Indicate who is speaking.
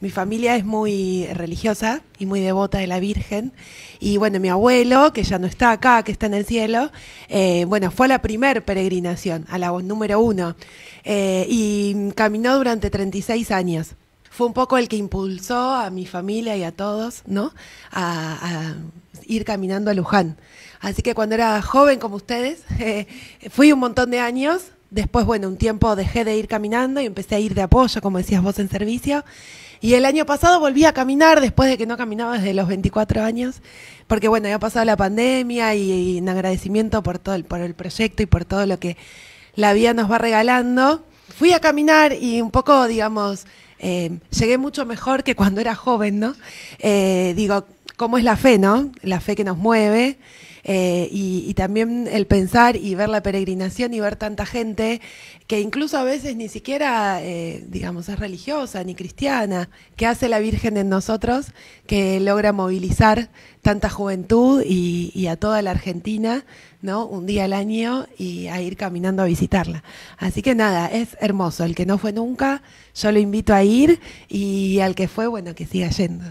Speaker 1: mi familia es muy religiosa y muy devota de la Virgen. Y bueno, mi abuelo, que ya no está acá, que está en el cielo, eh, bueno, fue la primer peregrinación, a la número uno, eh, y caminó durante 36 años. Fue un poco el que impulsó a mi familia y a todos, ¿no? a, ir caminando a Luján. Así que cuando era joven como ustedes, eh, fui un montón de años Después, bueno, un tiempo dejé de ir caminando y empecé a ir de apoyo, como decías vos, en servicio. Y el año pasado volví a caminar después de que no caminaba desde los 24 años, porque bueno, había pasado la pandemia y, en agradecimiento por todo el, por el proyecto y por todo lo que la vida nos va regalando. Fui a caminar y un poco, digamos, eh, llegué mucho mejor que cuando era joven, ¿no? Eh, digo, cómo es la fe, ¿no? La fe que nos mueve. Eh, y, también el pensar y ver la peregrinación y ver tanta gente que incluso a veces ni siquiera, eh, digamos, es religiosa ni cristiana, que hace la Virgen en nosotros, que logra movilizar tanta juventud y, y, a toda la Argentina, ¿no? Un día al año y a ir caminando a visitarla. Así que nada, es hermoso. El que no fue nunca, yo lo invito a ir y al que fue, bueno, que siga yendo.